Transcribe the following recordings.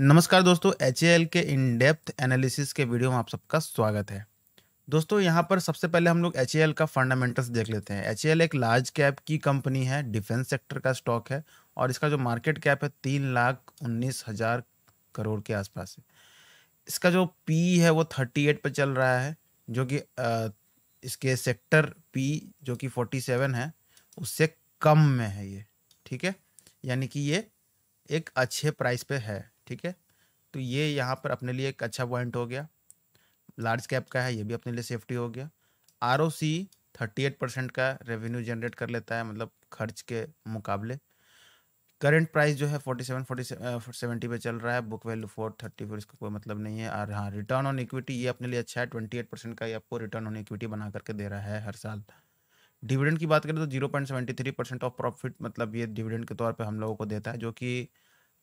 नमस्कार दोस्तों एच के इन डेप्थ एनालिसिस के वीडियो में आप सबका स्वागत है दोस्तों यहाँ पर सबसे पहले हम लोग एच का फंडामेंटल्स देख लेते हैं एच एक लार्ज कैप की कंपनी है डिफेंस सेक्टर का स्टॉक है और इसका जो मार्केट कैप है तीन लाख उन्नीस हज़ार करोड़ के आसपास है इसका जो पी है वो थर्टी एट पर चल रहा है जो कि इसके सेक्टर पी जो कि फोर्टी सेवन है उससे कम में है ये ठीक है यानी कि ये एक अच्छे प्राइस पे है ठीक है तो ये यहाँ पर अपने लिए एक अच्छा पॉइंट हो गया लार्ज कैप का है ये भी अपने लिए सेफ्टी हो गया R O C thirty eight percent का रेवेन्यू जनरेट कर लेता है मतलब खर्च के मुकाबले करंट प्राइस जो है फोर्टी सेवन फोर्टी सेवेंटी पे चल रहा है book value four thirty four इसका कोई मतलब नहीं है और हाँ रिटर्न ऑन इक्विटी ये अपने लिए अच्छा है ट्वेंटी एट परसेंट का ये आपको रिटर्न ऑन इक्विटी बना करके दे रहा है हर साल डिविडेंड की बात करें तो zero point seventy three percent of profit मतलब ये डिविडेंड के तौर पर हम लोगों को देता है जो कि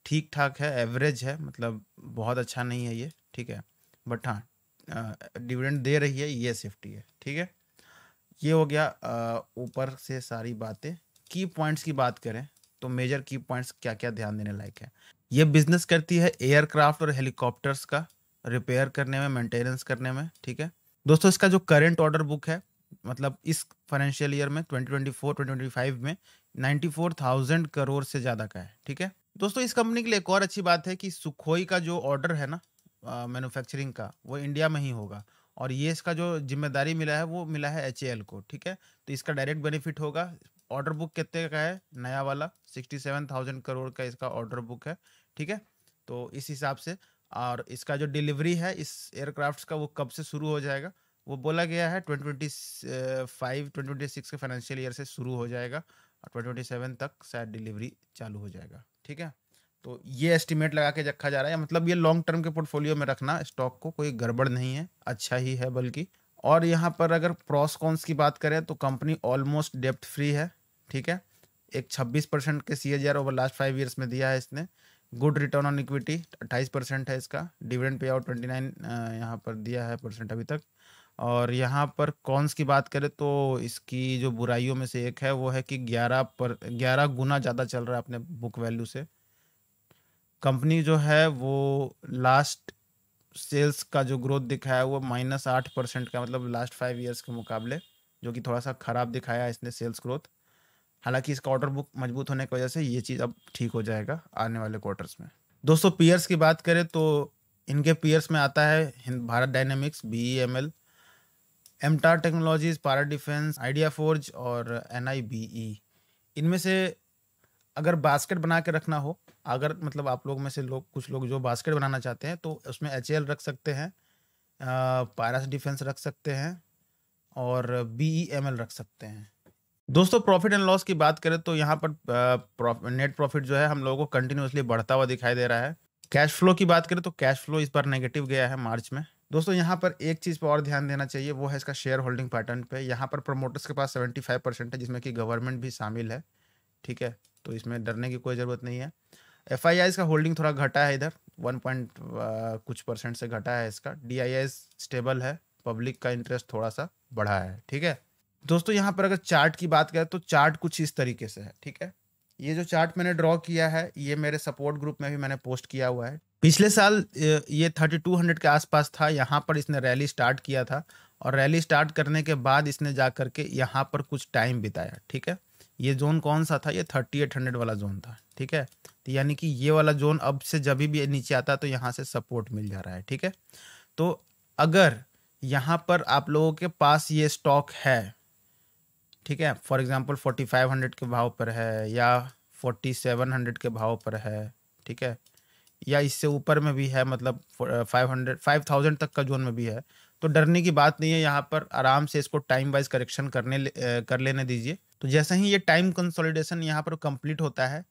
ठीक ठाक है एवरेज है मतलब बहुत अच्छा नहीं है ये ठीक है बट हाँ डिविडेंड दे रही है ये सेफ्टी है ठीक है ये हो गया ऊपर से सारी बातें की पॉइंट्स की बात करें तो मेजर की पॉइंट्स क्या क्या ध्यान देने लायक है ये बिजनेस करती है एयरक्राफ्ट और हेलीकॉप्टर्स का रिपेयर करने में मेंटेनेंस करने में ठीक है दोस्तों इसका जो करेंट ऑर्डर बुक है मतलब इस फाइनेंशियल ईयर में 2024-2025 में 94,000 करोड़ से ज़्यादा का है ठीक है दोस्तों इस कंपनी के लिए एक और अच्छी बात है कि सुखोई का जो ऑर्डर है ना मैन्युफैक्चरिंग का वो इंडिया में ही होगा और ये इसका जो जिम्मेदारी मिला है वो मिला है एच को ठीक है तो इसका डायरेक्ट बेनिफिट होगा ऑर्डर बुक कितने का है नया वाला सिक्सटी सेवन थाउजेंड करोड़ का इसका ऑर्डर बुक है ठीक है तो इस हिसाब से और इसका जो डिलीवरी है इस एयरक्राफ्ट का वो कब से शुरू हो जाएगा वो बोला गया है twenty twenty five twenty twenty six के फाइनेंशियल ईयर से शुरू हो जाएगा और ट्वेंटी ट्वेंटी सेवन तक शायद डिलीवरी चालू हो जाएगा ठीक है तो ये एस्टिमेट लगा के रखा जा रहा है मतलब ये लॉन्ग टर्म के पोर्टफोलियो में रखना स्टॉक को कोई गड़बड़ नहीं है अच्छा ही है बल्कि और यहाँ पर अगर प्रॉस कॉन्स की बात करें तो कंपनी ऑलमोस्ट डेप्ट फ्री है ठीक है एक 26 परसेंट के सी ओवर लास्ट फाइव ईयर्स में दिया है इसने गुड रिटर्न ऑन इक्विटी अट्ठाईस परसेंट है इसका dividend pay out twenty nine यहाँ पर दिया है परसेंट अभी तक और यहाँ पर कॉन्स की बात करें तो इसकी जो बुराइयों में से एक है वो है कि ग्यारह पर ग्यारह गुना ज़्यादा चल रहा है अपने बुक वैल्यू से कंपनी जो है वो लास्ट सेल्स का जो ग्रोथ दिखाया वो माइनस आठ परसेंट का मतलब लास्ट फाइव ईयर्स के मुकाबले जो कि थोड़ा सा ख़राब दिखाया इसने सेल्स ग्रोथ हालांकि इसका ऑर्डर बुक मजबूत होने की वजह से ये चीज़ अब ठीक हो जाएगा आने वाले क्वार्टर्स में दोस्तों पीयर्स की बात करें तो इनके पीयर्स में आता है Bharat dynamics B E M L MTAR technologies Paras defence ideaForge और एन e। इनमें से अगर बास्केट बना के रखना हो अगर मतलब आप लोग में से लोग कुछ लोग जो बास्केट बनाना चाहते हैं तो उसमें एच रख सकते हैं पारा डिफेंस रख सकते हैं और बी एम एल रख सकते हैं दोस्तों प्रॉफिट एंड लॉस की बात करें तो यहाँ पर नेट प्रॉफिट जो है हम लोगों को कंटिन्यूसली बढ़ता हुआ दिखाई दे रहा है कैश फ्लो की बात करें तो कैश फ्लो इस बार नेगेटिव गया है मार्च में दोस्तों यहाँ पर एक चीज़ पर और ध्यान देना चाहिए वो है इसका शेयर होल्डिंग पैटर्न पे यहाँ पर प्रमोटर्स के पास सेवेंटी फाइव परसेंट है जिसमें कि गवर्नमेंट भी शामिल है ठीक है तो इसमें डरने की कोई ज़रूरत नहीं है एफ आई का होल्डिंग थोड़ा घटा है इधर वन पॉइंट कुछ परसेंट से घटा है इसका डी आई आई स्टेबल है पब्लिक का इंटरेस्ट थोड़ा सा बढ़ा है ठीक है दोस्तों यहाँ पर अगर चार्ट की बात करें तो चार्ट कुछ इस तरीके से है ठीक है ये जो चार्ट मैंने ड्रॉ किया है ये मेरे सपोर्ट ग्रुप में भी मैंने पोस्ट किया हुआ है पिछले साल ये थर्टी टू हंड्रेड के आसपास था यहाँ पर इसने रैली स्टार्ट किया था और रैली स्टार्ट करने के बाद इसने जा करके यहाँ पर कुछ टाइम बिताया ठीक है ये जोन कौन सा था ये थर्टी एट हंड्रेड वाला जोन था ठीक है तो यानी कि ये वाला जोन अब से जब भी नीचे आता तो यहाँ से सपोर्ट मिल जा रहा है ठीक है तो अगर यहाँ पर आप लोगों के पास ये स्टॉक है ठीक है for example forty five hundred के भाव पर है या फोर्टी सेवन हंड्रेड के भाव पर है ठीक है या इससे ऊपर में भी है मतलब फाइव हंड्रेड फाइव थाउजेंड तक का जोन में भी है तो डरने की बात नहीं है यहाँ पर आराम से इसको टाइम वाइज करेक्शन करने कर लेने दीजिए तो जैसे ही ये टाइम कंसोलिडेशन यहाँ पर कंप्लीट होता है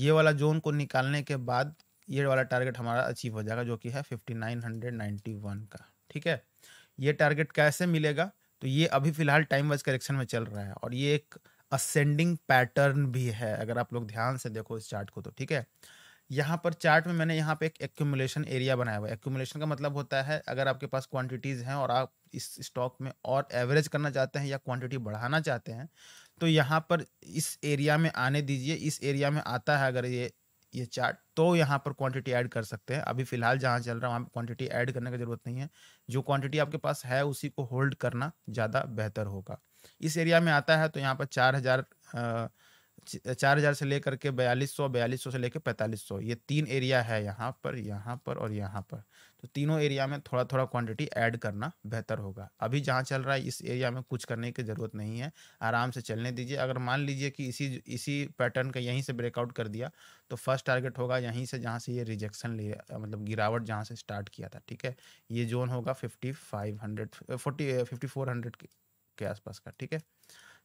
ये वाला जोन को निकालने के बाद ये वाला टारगेट हमारा अचीव हो जाएगा जो कि है fifty nine hundred ninety one का ठीक है ये टारगेट कैसे मिलेगा तो ये अभी फिलहाल टाइम वाइज करेक्शन में चल रहा है और ये एक असेंडिंग पैटर्न भी है अगर आप लोग ध्यान से देखो इस चार्ट को तो ठीक है यहाँ पर चार्ट में मैंने यहाँ पे एक एक्यूमुलेशन एरिया बनाया हुआ है एक्यूमुलेशन का मतलब होता है अगर आपके पास क्वांटिटीज़ हैं और आप इस स्टॉक में और एवरेज करना चाहते हैं या क्वांटिटी बढ़ाना चाहते हैं तो यहाँ पर इस एरिया में आने दीजिए इस एरिया में आता है अगर ये ये चार्ट तो यहाँ पर क्वांटिटी ऐड कर सकते हैं अभी फिलहाल जहाँ चल रहा है वहाँ पर क्वान्टिटी ऐड करने की ज़रूरत नहीं है जो क्वांटिटी आपके पास है उसी को होल्ड करना ज़्यादा बेहतर होगा इस एरिया में आता है तो यहाँ पर चार हज़ार चार हजार से लेकर के बयालीस सौ बयालीस सौ से लेकर पैंतालीस सौ ये तीन एरिया है यहाँ पर यहाँ पर और यहाँ पर तो तीनों एरिया में थोड़ा थोड़ा क्वांटिटी ऐड करना बेहतर होगा अभी जहाँ चल रहा है इस एरिया में कुछ करने की ज़रूरत नहीं है आराम से चलने दीजिए अगर मान लीजिए कि इसी इसी पैटर्न का यहीं से ब्रेकआउट कर दिया तो फर्स्ट टारगेट होगा यहीं से जहाँ से ये रिजेक्शन ले मतलब गिरावट जहाँ से स्टार्ट किया था ठीक है ये जोन होगा fifty five hundred forty fifty four hundred के आसपास का ठीक है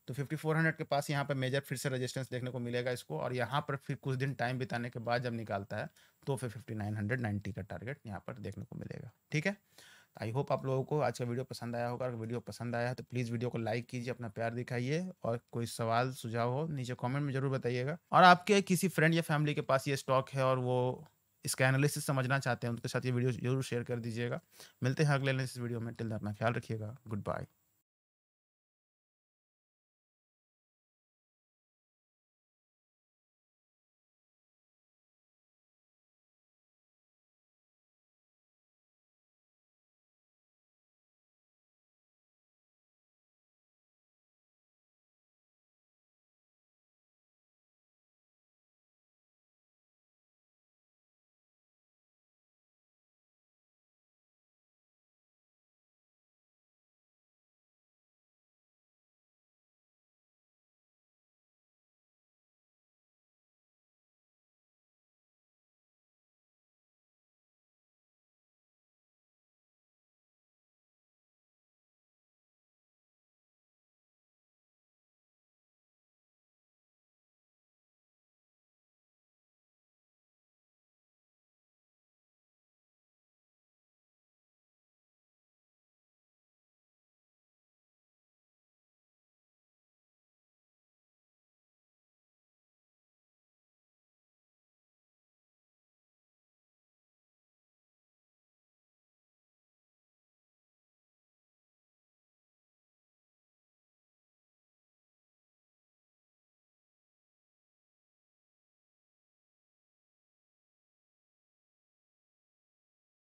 तो 5400 के पास यहाँ पर मेजर फिर से रेजिस्टेंस देखने को मिलेगा इसको और यहाँ पर फिर कुछ दिन टाइम बिताने के बाद जब निकालता है तो फिर फिफ्टी का टारगेट यहाँ पर देखने को मिलेगा ठीक है आई होप आप लोगों को आज का वीडियो पसंद आया होगा अगर वीडियो पसंद आया है तो प्लीज़ वीडियो को लाइक कीजिए अपना प्यार दिखाइए और कोई सवाल सुझाव हो नीचे कमेंट में जरूर बताइएगा और आपके किसी फ्रेंड या फैमिली के पास ये स्टॉक है और वो इसका एनालिसिस समझना चाहते हैं उनके साथ ये वीडियो जरूर शेयर कर दीजिएगा मिलते हैं अगले वीडियो में टिल अपना ख्याल रखिएगा गुड बाय